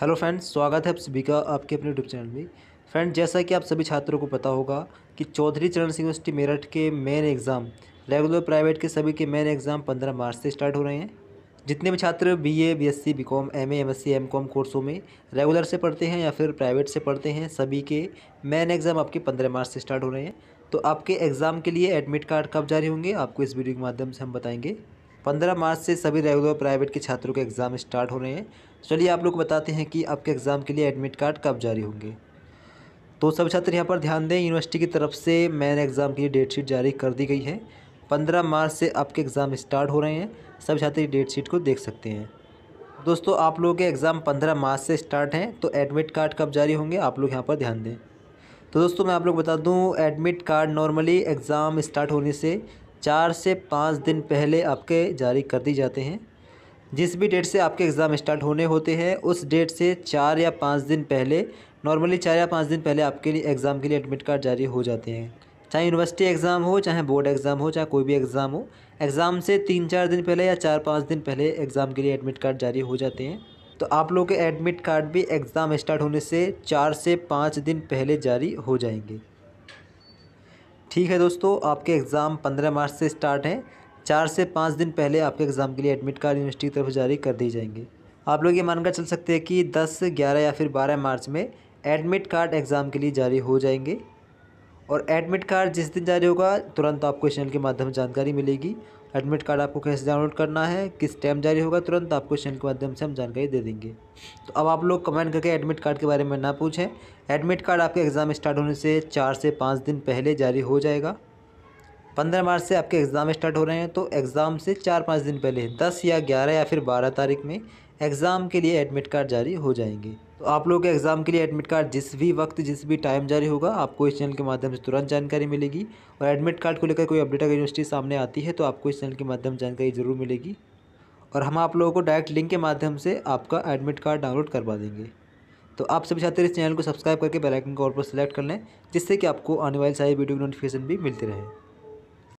hello friends स्वागत है आप सभी का आपके अपने यूट्यूब चैनल में फ्रेंड जैसा कि आप सभी छात्रों को पता होगा कि चौधरी चरण सिंह यूनिवर्सिटी मेरठ के मेन एग्ज़ाम रेगुलर प्राइवेट के सभी के मेन एग्ज़ाम पंद्रह मार्च से स्टार्ट हो रहे हैं जितने भी छात्र B A B S C B com M A M S C M com कोर्सों में रेगुलर से पढ़ते हैं या फिर प्राइवेट से पढ़ते हैं सभी के मेन एग्ज़ाम आपके पंद्रह मार्च से स्टार्ट हो रहे हैं तो आपके एग्ज़ाम के लिए एडमिट कार्ड कब जारी होंगे आपको इस वीडियो के माध्यम से हम बताएंगे पंद्रह मार्च से सभी रेगुलर प्राइवेट के छात्रों के एग्ज़ाम स्टार्ट हो रहे हैं चलिए आप लोग बताते हैं कि आपके एग्ज़ाम के लिए एडमिट कार्ड कब जारी होंगे तो सब छात्र यहाँ पर ध्यान दें यूनिवर्सिटी की तरफ से मैन एग्ज़ाम के लिए डेट शीट जारी कर दी गई है पंद्रह मार्च से आपके एग्ज़ाम स्टार्ट हो रहे हैं सब छात्र डेट शीट को देख सकते हैं दोस्तों आप लोगों के एग्ज़ाम पंद्रह मार्च से स्टार्ट हैं तो एडमिट कार्ड कब जारी होंगे आप लोग यहाँ पर ध्यान दें तो दोस्तों मैं आप लोग बता दूं admit card normally exam start होने से चार से पाँच दिन पहले आपके जारी कर दिए जाते हैं जिस भी डेट से आपके एग्ज़ाम स्टार्ट होने होते हैं उस डेट से चार या पाँच दिन पहले नॉर्मली चार या पाँच दिन पहले आपके लिए एग्ज़ाम के लिए एडमिट कार्ड जारी हो जाते हैं चाहे यूनिवर्सिटी एग्ज़ाम हो चाहे बोर्ड एग्ज़ाम हो चाहे कोई भी एग्ज़ाम हो एग्ज़ाम से तीन चार दिन पहले या चार पाँच दिन पहले एग्ज़ाम के लिए एडमिट कार्ड जारी हो जाते हैं तो आप लोग के एडमिट कार्ड भी एग्ज़ाम स्टार्ट होने से चार से पाँच दिन पहले जारी हो जाएंगे ठीक है दोस्तों आपके एग्ज़ाम पंद्रह मार्च से स्टार्ट हैं चार से पाँच दिन पहले आपके एग्ज़ाम के लिए एडमिट कार्ड यूनिवर्सिटी की तरफ जारी कर दिए जाएंगे आप लोग ये मानकर चल सकते हैं कि दस ग्यारह या फिर बारह मार्च में एडमिट कार्ड एग्ज़ाम के लिए जारी हो जाएंगे और एडमिट कार्ड जिस दिन जारी होगा तुरंत आपको इस चैनल के माध्यम से जानकारी मिलेगी एडमिट कार्ड आपको कैसे डाउनलोड करना है किस टाइम जारी होगा तुरंत आपको इस चैनल के माध्यम से हम जानकारी दे देंगे तो अब आप लोग कमेंट करके एडमिट कार्ड के बारे में ना पूछें एडमिट कार्ड आपके एग्ज़ाम स्टार्ट होने से चार से पाँच दिन पहले जारी हो जाएगा पंद्रह मार्च से आपके एग्ज़ाम स्टार्ट हो रहे हैं तो एग्ज़ाम से चार पाँच दिन पहले दस या ग्यारह या फिर बारह तारीख में एग्ज़ाम के लिए एडमिट कार्ड जारी हो जाएंगे तो आप लोगों के एग्ज़ाम के लिए एडमिट कार्ड जिस भी वक्त जिस भी टाइम जारी होगा आपको इस चैनल के माध्यम से तुरंत जानकारी मिलेगी और एडमिट कार्ड को लेकर कोई अपडेट अगर यूनिवर्सिटी सामने आती है तो आपको इस चैनल के माध्यम से जानकारी ज़रूर मिलेगी और हम आप लोगों को डायरेक्ट लिंक के माध्यम से आपका एडमिट कार्ड डाउनलोड करवा देंगे तो आप सभी चाहते हैं इस चैनल को सब्सक्राइब करके बेल आइकन को और पर सेलेक्ट कर लें जिससे कि आपको आने वाली सारी वीडियो की नोटिफिकेशन भी मिलती रहे